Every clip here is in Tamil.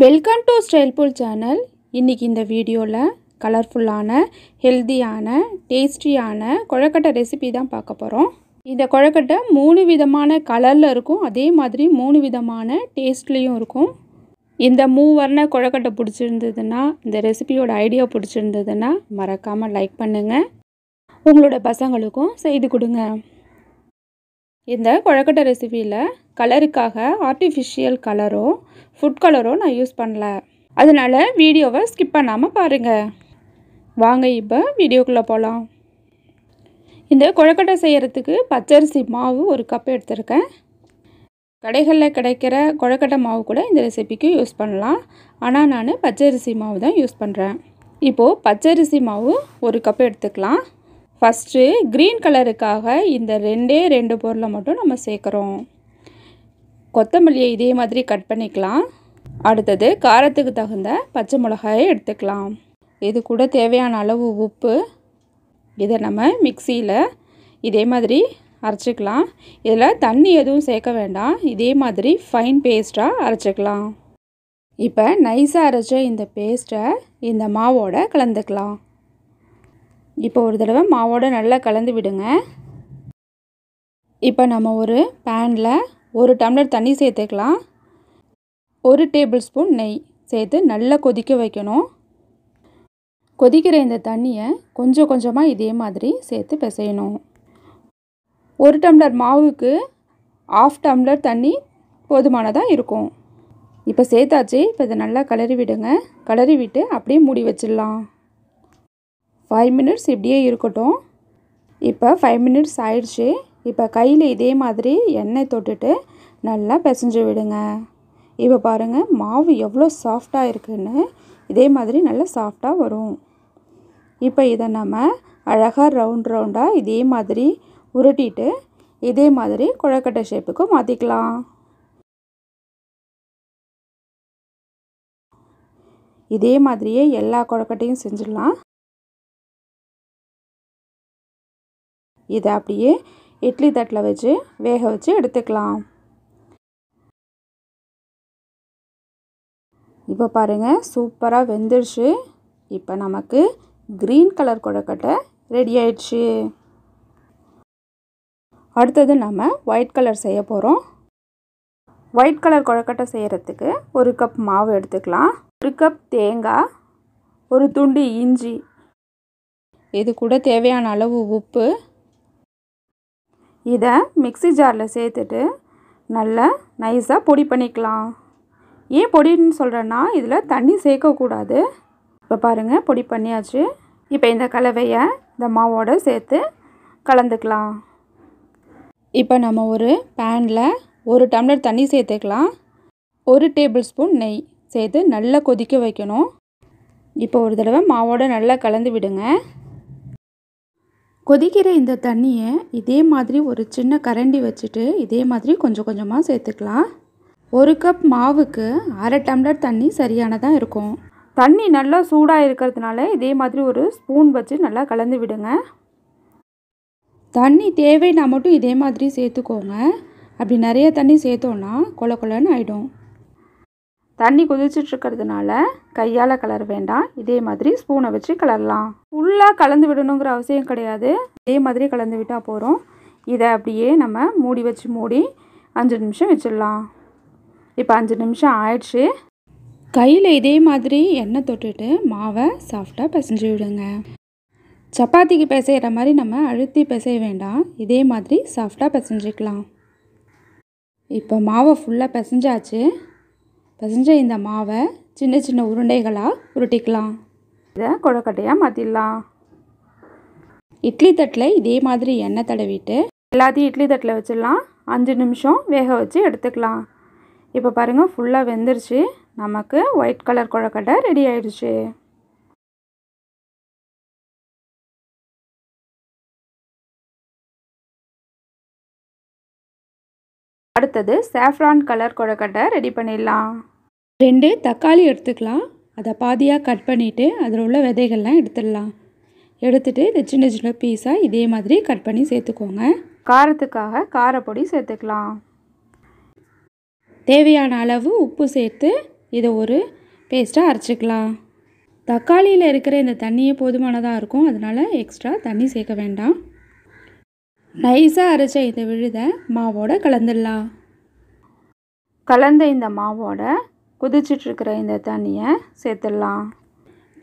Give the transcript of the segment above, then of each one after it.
வெல்கம் டு ஸ்டைல்புல் சேனல் இன்றைக்கி இந்த வீடியோவில் கலர்ஃபுல்லான ஹெல்த்தியான டேஸ்டியான குழக்கட்டை ரெசிபி தான் பார்க்க போகிறோம் இந்த குழக்கட்டை மூணு விதமான கலரில் இருக்கும் அதே மாதிரி மூணு விதமான டேஸ்ட்லேயும் இருக்கும் இந்த மூவர்ண குழக்கட்டை பிடிச்சிருந்ததுன்னா இந்த ரெசிபியோட ஐடியா பிடிச்சிருந்ததுன்னா மறக்காமல் லைக் பண்ணுங்கள் உங்களோட பசங்களுக்கும் செய்து கொடுங்க இந்த குழக்கட்டை ரெசிபியில் கலருக்காக ஆர்டிஃபிஷியல் கலரோ ஃபுட் கலரோ நான் யூஸ் பண்ணல அதனால் வீடியோவை ஸ்கிப் பண்ணாமல் பாருங்கள் வாங்க இப்போ வீடியோக்குள்ளே போகலாம் இந்த கொழக்கட்டை செய்கிறதுக்கு பச்சரிசி மாவு ஒரு கப் எடுத்திருக்கேன் கடைகளில் கிடைக்கிற கொழக்கட்டை மாவு கூட இந்த ரெசிபிக்கு யூஸ் பண்ணலாம் ஆனால் நான் பச்சரிசி மாவு தான் யூஸ் பண்ணுறேன் இப்போது பச்சரிசி மாவு ஒரு கப் எடுத்துக்கலாம் ஃபஸ்ட்டு க்ரீன் கலருக்காக இந்த ரெண்டே ரெண்டு பொருளை மட்டும் நம்ம சேர்க்குறோம் கொத்தமல்லியை இதே மாதிரி கட் பண்ணிக்கலாம் அடுத்தது காரத்துக்கு தகுந்த பச்சை மிளகாயை எடுத்துக்கலாம் இது கூட தேவையான அளவு உப்பு இதை நம்ம மிக்சியில் இதே மாதிரி அரைச்சிக்கலாம் இதில் தண்ணி எதுவும் சேர்க்க வேண்டாம் இதே மாதிரி ஃபைன் பேஸ்ட்டாக அரைச்சிக்கலாம் இப்போ நைஸாக அரைச்ச இந்த பேஸ்ட்டை இந்த மாவோட கலந்துக்கலாம் இப்போ ஒரு தடவை மாவோட நல்லா கலந்து விடுங்க இப்போ நம்ம ஒரு பேனில் ஒரு டம்ளர் தண்ணி சேர்த்துக்கலாம் ஒரு டேபிள் ஸ்பூன் நெய் சேர்த்து நல்லா கொதிக்க வைக்கணும் கொதிக்கிற இந்த தண்ணியை கொஞ்சம் கொஞ்சமாக இதே மாதிரி சேர்த்து பிசையணும் ஒரு டம்ளர் மாவுக்கு ஆஃப் டம்ளர் தண்ணி போதுமானதாக இருக்கும் இப்போ சேர்த்தாச்சு இப்போ இதை நல்லா கலறி விடுங்க கலறி விட்டு அப்படியே மூடி வச்சிடலாம் ஃபைவ் மினிட்ஸ் இப்படியே இருக்கட்டும் இப்போ ஃபைவ் மினிட்ஸ் ஆயிடுச்சு இப்போ கையில் இதே மாதிரி எண்ணெய் தொட்டுட்டு நல்லா பிசைஞ்சு விடுங்க இப்போ பாருங்கள் மாவு எவ்வளோ சாஃப்டாக இருக்குதுன்னு இதே மாதிரி நல்லா சாஃப்டாக வரும் இப்போ இதை நம்ம அழகாக ரவுண்ட் ரவுண்டாக இதே மாதிரி உருட்டிட்டு இதே மாதிரி குழக்கட்டை ஷேப்புக்கு மாற்றிக்கலாம் இதே மாதிரியே எல்லா குழக்கட்டையும் செஞ்சிடலாம் இதை அப்படியே இட்லி தட்டில் வச்சு வேக வச்சு எடுத்துக்கலாம் இப்போ பாருங்கள் சூப்பராக வெந்துருச்சு இப்போ நமக்கு க்ரீன் கலர் கொடைக்கட்டை ரெடி ஆயிடுச்சு அடுத்தது நம்ம ஒயிட் கலர் செய்ய போகிறோம் ஒயிட் கலர் கொழக்கட்டை செய்கிறதுக்கு ஒரு கப் மாவு எடுத்துக்கலாம் ஒரு கப் தேங்காய் ஒரு துண்டு இஞ்சி இது கூட தேவையான அளவு உப்பு இதை மிக்சி ஜாரில் சேர்த்துட்டு நல்லா நைஸாக பொடி பண்ணிக்கலாம் ஏன் பொடின்னு சொல்கிறேன்னா இதில் தண்ணி சேர்க்கக்கூடாது இப்போ பாருங்கள் பொடி பண்ணியாச்சு இப்போ இந்த கலவையை இந்த மாவோடு சேர்த்து கலந்துக்கலாம் இப்போ நம்ம ஒரு பேனில் ஒரு டம்ளர் தண்ணி சேர்த்துக்கலாம் ஒரு டேபிள் ஸ்பூன் நெய் சேர்த்து நல்லா கொதிக்க வைக்கணும் இப்போ ஒரு தடவை மாவோடு நல்லா கலந்து விடுங்க கொதிக்கிற இந்த தண்ணியை இதே மாதிரி ஒரு சின்ன கரண்டி வச்சுட்டு இதே மாதிரி கொஞ்சம் கொஞ்சமாக சேர்த்துக்கலாம் ஒரு கப் மாவுக்கு அரை டம்ளர் தண்ணி சரியானதாக இருக்கும் தண்ணி நல்லா சூடாக இருக்கிறதுனால இதே மாதிரி ஒரு ஸ்பூன் வச்சு நல்லா கலந்து விடுங்க தண்ணி தேவைன்னா மட்டும் இதே மாதிரி சேர்த்துக்கோங்க அப்படி நிறைய தண்ணி சேர்த்தோன்னா கொல கொலன்னு ஆகிடும் தண்ணி கொதிச்சிட்ருக்கிறதுனால கையால் கலர வேண்டாம் இதே மாதிரி ஸ்பூனை வச்சு கலரலாம் ஃபுல்லாக கலந்து விடணுங்கிற அவசியம் கிடையாது இதே மாதிரி கலந்து விட்டால் போகிறோம் இதை அப்படியே நம்ம மூடி வச்சு மூடி அஞ்சு நிமிஷம் வச்சிடலாம் இப்போ அஞ்சு நிமிஷம் ஆயிடுச்சு கையில் இதே மாதிரி எண்ணெய் தொட்டுட்டு மாவை சாஃப்டாக பிசைஞ்சு விடுங்க சப்பாத்திக்கு பிசைகிற மாதிரி நம்ம அழுத்தி பிசைய வேண்டாம் இதே மாதிரி சாஃப்டாக பிசைஞ்சிக்கலாம் இப்போ மாவை ஃபுல்லாக பிசைஞ்சாச்சு பிசைஞ்ச இந்த மாவை சின்ன சின்ன உருண்டைகளாக உருட்டிக்கலாம் இதை கொழக்கட்டையாக மாற்றிடலாம் இட்லி தட்டில் இதே மாதிரி எண்ணெய் தடவிட்டு எல்லாத்தையும் இட்லி தட்டில் வச்சிடலாம் அஞ்சு நிமிஷம் வேக வச்சு எடுத்துக்கலாம் இப்போ பாருங்கள் ஃபுல்லாக வெந்துருச்சு நமக்கு ஒயிட் கலர் கொழக்கட்டை ரெடி ஆயிடுச்சு அடுத்தது சேஃப்ரான் கலர் கொழக்கட்டை ரெடி பண்ணிடலாம் ரெண்டு தக்காளி எடுத்துக்கலாம் அதை பாதியாக கட் பண்ணிவிட்டு அதில் உள்ள விதைகள்லாம் எடுத்துடலாம் எடுத்துகிட்டு இந்த சின்ன சின்ன பீஸாக இதே மாதிரி கட் பண்ணி சேர்த்துக்கோங்க காரத்துக்காக காரப்பொடி சேர்த்துக்கலாம் தேவையான அளவு உப்பு சேர்த்து இதை ஒரு பேஸ்ட்டாக அரைச்சிக்கலாம் தக்காளியில் இருக்கிற இந்த தண்ணியே போதுமானதாக இருக்கும் அதனால் எக்ஸ்ட்ரா தண்ணி சேர்க்க வேண்டாம் நைஸாக அரைச்ச இந்த விழுதை மாவோட கலந்துடலாம் கலந்த இந்த மாவோட குதிச்சிட்ருக்கிற இந்த தண்ணியை சேர்த்துடலாம்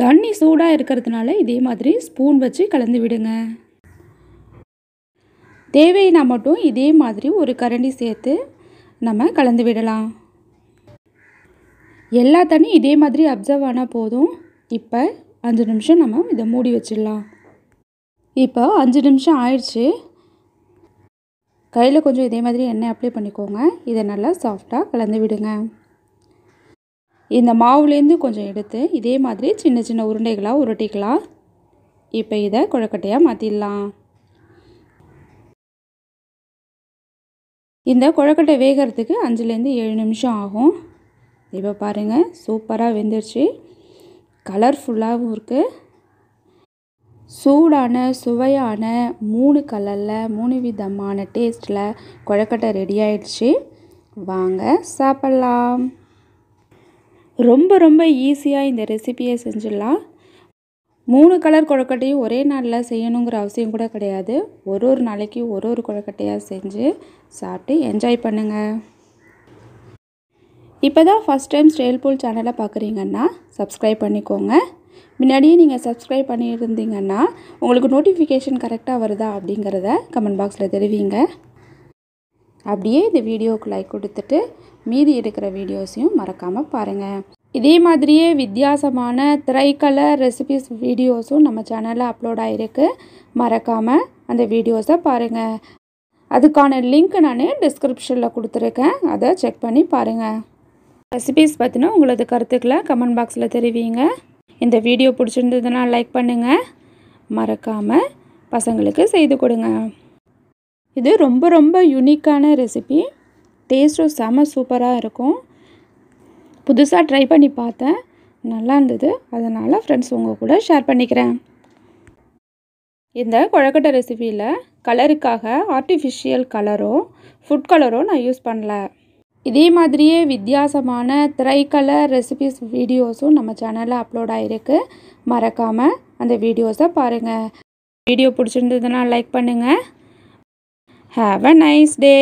தண்ணி சூடாக இருக்கிறதுனால இதே மாதிரி ஸ்பூன் வச்சு கலந்து விடுங்க தேவையினா மட்டும் இதே மாதிரி ஒரு கரண்டி சேர்த்து நம்ம கலந்து விடலாம் எல்லா தண்ணியும் இதே மாதிரி அப்சர்வ் ஆனால் போதும் இப்போ அஞ்சு நிமிஷம் நம்ம இதை மூடி வச்சிடலாம் இப்போ அஞ்சு நிமிஷம் ஆயிடுச்சு கையில் கொஞ்சம் இதே மாதிரி எண்ணெய் அப்ளை பண்ணிக்கோங்க இதை நல்லா சாஃப்டாக கலந்து விடுங்க இந்த மாவுலேருந்து கொஞ்சம் எடுத்து இதே மாதிரி சின்ன சின்ன உருண்டைகளாக உருட்டிக்கலாம் இப்போ இதை குழக்கட்டையாக மாற்றிடலாம் இந்த குழக்கட்டை வேகிறதுக்கு அஞ்சுலேருந்து ஏழு நிமிஷம் ஆகும் இப்போ பாருங்கள் சூப்பராக வெந்துருச்சு கலர்ஃபுல்லாகவும் இருக்குது சூடான சுவையான மூணு கலரில் மூணு விதமான டேஸ்ட்டில் கொழக்கட்டை ரெடி ஆயிடுச்சு வாங்க சாப்பிட்லாம் ரொம்ப ரொம்ப ஈஸியாக இந்த ரெசிபியை செஞ்சிடலாம் மூணு கலர் கொழக்கட்டையும் ஒரே நாளில் செய்யணுங்கிற அவசியம் கூட கிடையாது ஒரு ஒரு நாளைக்கு ஒரு ஒரு கொழக்கட்டையாக செஞ்சு சாப்பிட்டு என்ஜாய் பண்ணுங்கள் இப்போ தான் ஃபஸ்ட் டைம் ஸ்டேல்பூல் பூல் சேனலை பார்க்குறீங்கன்னா சப்ஸ்கிரைப் பண்ணிக்கோங்க முன்னாடியே நீங்கள் சப்ஸ்கிரைப் பண்ணியிருந்தீங்கன்னா உங்களுக்கு நோட்டிஃபிகேஷன் கரெக்டாக வருதா அப்படிங்கிறத கமெண்ட் பாக்ஸில் தெரிவிங்க அப்படியே இந்த வீடியோவுக்கு லைக் கொடுத்துட்டு மீதி இருக்கிற வீடியோஸையும் மறக்காமல் பாருங்கள் இதே மாதிரியே வித்தியாசமான திரைக்கலை ரெசிபிஸ் வீடியோஸும் நம்ம சேனலில் அப்லோட் ஆகிருக்கு மறக்காமல் அந்த வீடியோஸை பாருங்கள் அதுக்கான லிங்க் நான் டிஸ்கிரிப்ஷனில் கொடுத்துருக்கேன் அதை செக் பண்ணி பாருங்கள் ரெசிபிஸ் பற்றினா உங்களது கருத்துக்களை கமெண்ட் பாக்ஸில் தெரிவிங்க இந்த வீடியோ பிடிச்சிருந்ததுனால் லைக் பண்ணுங்கள் மறக்காமல் பசங்களுக்கு செய்து கொடுங்க இது ரொம்ப ரொம்ப யூனிக்கான ரெசிபி டேஸ்ட்டும் செம சூப்பராக இருக்கும் புதுசாக ட்ரை பண்ணி பார்த்தேன் நல்லா இருந்தது அதனால் ஃப்ரெண்ட்ஸ் உங்கள் கூட ஷேர் பண்ணிக்கிறேன் இந்த குழக்கட்டை ரெசிபியில் கலருக்காக ஆர்டிஃபிஷியல் கலரோ ஃபுட் கலரோ நான் யூஸ் பண்ணல இதே மாதிரியே வித்தியாசமான திரைக்கலர் ரெசிபிஸ் வீடியோஸும் நம்ம சேனலில் அப்லோட் ஆகிருக்கு மறக்காமல் அந்த வீடியோஸை பாருங்கள் வீடியோ பிடிச்சிருந்ததுன்னா லைக் பண்ணுங்கள் ஹாவ் அ நைஸ் டே